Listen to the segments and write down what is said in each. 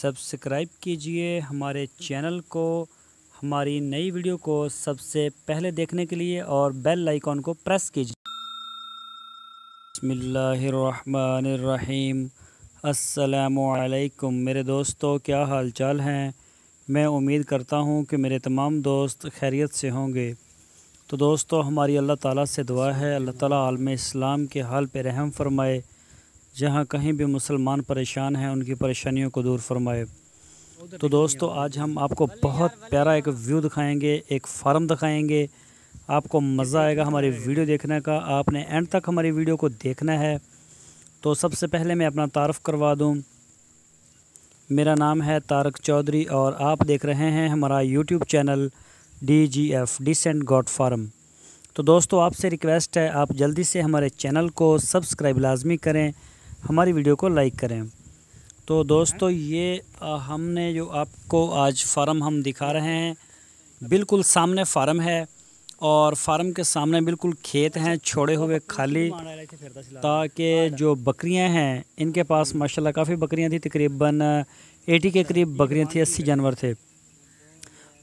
Subscribe कीजिए हमारे channel को हमारी नई वीडियो को सबसे पहले देखने के लिए और बेल आइकॉन को प्रेस कीजिए बसमीम असलकुम मेरे दोस्तों क्या हालचाल हैं मैं उम्मीद करता हूं कि मेरे तमाम दोस्त खैरियत से होंगे तो दोस्तों हमारी अल्लाह ताला से दुआ है अल्लाह ताला आलम इस्लाम के हाल पर रहम फरमाए जहाँ कहीं भी मुसलमान परेशान हैं उनकी परेशानियों को दूर फरमाए तो दोस्तों आज हम आपको बहुत प्यारा एक व्यू दिखाएंगे एक फार्म दिखाएंगे आपको मज़ा आएगा हमारी वीडियो देखने का आपने एंड तक हमारी वीडियो को देखना है तो सबसे पहले मैं अपना तारफ़ करवा दूँ मेरा नाम है तारक चौधरी और आप देख रहे हैं हमारा YouTube channel D G F Decent Goat Farm तो दोस्तों आपसे रिक्वेस्ट है आप जल्दी से हमारे चैनल को सब्सक्राइब लाजमी करें हमारी वीडियो को लाइक करें तो दोस्तों ये हमने जो आपको आज फार्म हम दिखा रहे हैं बिल्कुल सामने फार्म है और फार्म के सामने बिल्कुल खेत हैं छोड़े हुए खाली ताकि जो बकरियां हैं इनके पास माशाल्लाह काफ़ी बकरियां थी तकरीबन 80 के करीब बकरियां थी अस्सी जानवर थे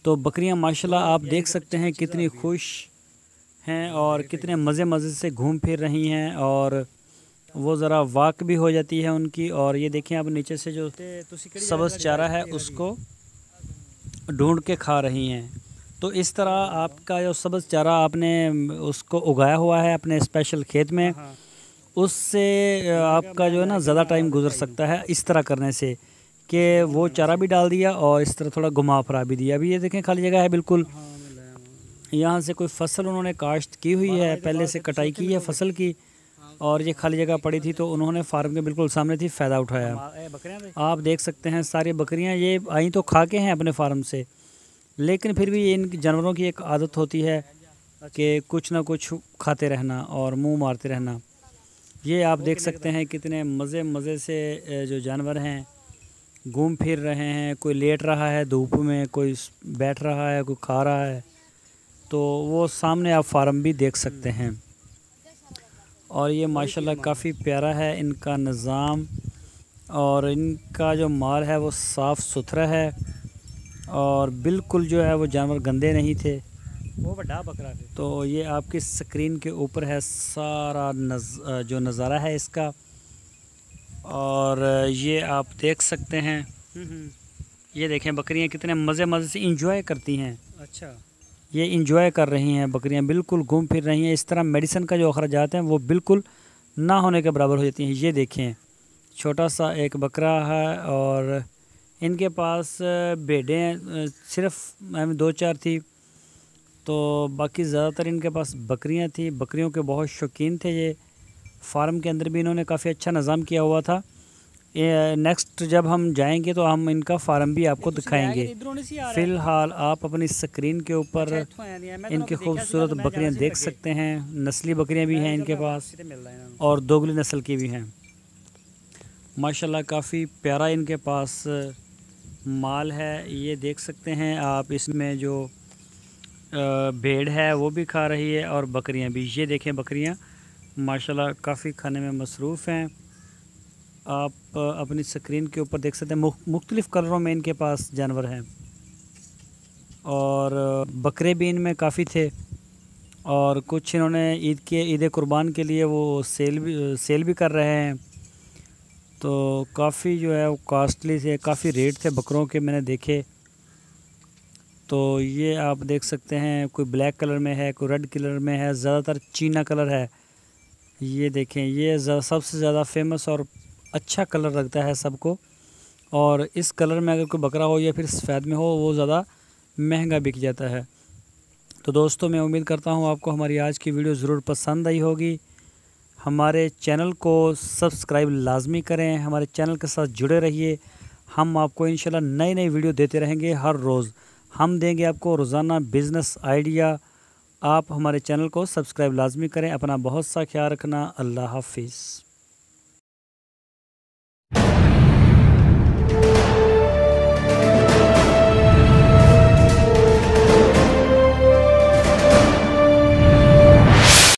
तो बकरियां माशाल्लाह आप देख सकते हैं कितनी खुश हैं और कितने मज़े मज़े से घूम फिर रही हैं और वो ज़रा वाक भी हो जाती है उनकी और ये देखें आप नीचे से जो सबस चारा है उसको ढूंढ के खा रही हैं तो इस तरह आपका जो सबस चारा आपने उसको उगाया हुआ है अपने स्पेशल खेत में हाँ, हाँ। उससे आपका जो है ना ज़्यादा टाइम गुजर सकता है इस तरह करने से कि वो चारा भी डाल दिया और इस तरह थोड़ा घुमा फिरा भी दिया अभी ये देखें खाली जगह है बिल्कुल हाँ, यहाँ से कोई फसल उन्होंने काश्त की हुई है तो पहले से कटाई की है फसल की और ये खाली जगह पड़ी थी तो उन्होंने फार्म के बिल्कुल सामने थी फ़ायदा उठाया आप देख सकते हैं सारी बकरियाँ ये आई तो खा के हैं अपने फार्म से लेकिन फिर भी इन जानवरों की एक आदत होती है कि कुछ ना कुछ खाते रहना और मुंह मारते रहना ये आप देख सकते हैं कितने मज़े मज़े से जो जानवर हैं घूम फिर रहे हैं कोई लेट रहा है धूप में कोई बैठ रहा है कोई खा रहा है तो वो सामने आप फार्म भी देख सकते हैं और ये माशाल्लाह काफ़ी प्यारा है इनका निज़ाम और इनका जो माल है वो साफ़ सुथरा है और बिल्कुल जो है वो जानवर गंदे नहीं थे वो बड़ा बकरा थे तो ये आपकी स्क्रीन के ऊपर है सारा नज, जो नज़ारा है इसका और ये आप देख सकते हैं हम्म, हम्म। ये देखें बकरियां कितने मज़े मज़े से इंजॉय करती हैं अच्छा ये इंजॉय कर रही हैं बकरियां बिल्कुल घूम फिर रही हैं इस तरह मेडिसन का जो अखराज हैं वो बिल्कुल ना होने के बराबर हो जाती हैं ये देखें छोटा सा एक बकरा है और इनके पास बेडें सिर्फ हमें दो चार थी तो बाकी ज़्यादातर इनके पास बकरियां थी बकरियों के बहुत शौकीन थे ये फार्म के अंदर भी इन्होंने काफ़ी अच्छा निज़ाम किया हुआ था नेक्स्ट जब हम जाएंगे तो हम इनका फार्म भी आपको तो दिखाएंगे फ़िलहाल आप अपनी स्क्रीन के अच्छा, ऊपर अच्छा, तो इनकी खूबसूरत तो बकरियां देख सकते हैं नस्ली बकरियां भी हैं इनके पास और दोगली नस्ल की भी हैं माशाल्लाह काफ़ी प्यारा इनके पास माल है ये देख सकते हैं आप इसमें जो भेड़ है वो भी खा रही है और बकरियाँ भी ये देखें बकरियाँ माशाल्लाह काफ़ी खाने में मसरूफ़ हैं आप अपनी स्क्रीन के ऊपर देख सकते हैं मुख्तलिफ़ कलरों में इनके पास जानवर हैं और बकरे भी इनमें काफ़ी थे और कुछ इन्होंने ईद के ईद कुर्बान के लिए वो सेल भी सेल भी कर रहे हैं तो काफ़ी जो है वो कास्टली थे काफ़ी रेट थे बकरों के मैंने देखे तो ये आप देख सकते हैं कोई ब्लैक कलर में है कोई रेड कलर में है ज़्यादातर चीना कलर है ये देखें ये सबसे ज़्यादा फेमस और अच्छा कलर लगता है सबको और इस कलर में अगर कोई बकरा हो या फिर सफ़ेद में हो वो ज़्यादा महंगा बिक जाता है तो दोस्तों मैं उम्मीद करता हूँ आपको हमारी आज की वीडियो ज़रूर पसंद आई होगी हमारे चैनल को सब्सक्राइब लाजमी करें हमारे चैनल के साथ जुड़े रहिए हम आपको इन नई नई वीडियो देते रहेंगे हर रोज़ हम देंगे आपको रोज़ाना बिज़नेस आइडिया आप हमारे चैनल को सब्सक्राइब लाजमी करें अपना बहुत सा ख्याल रखना अल्लाह हाफिज़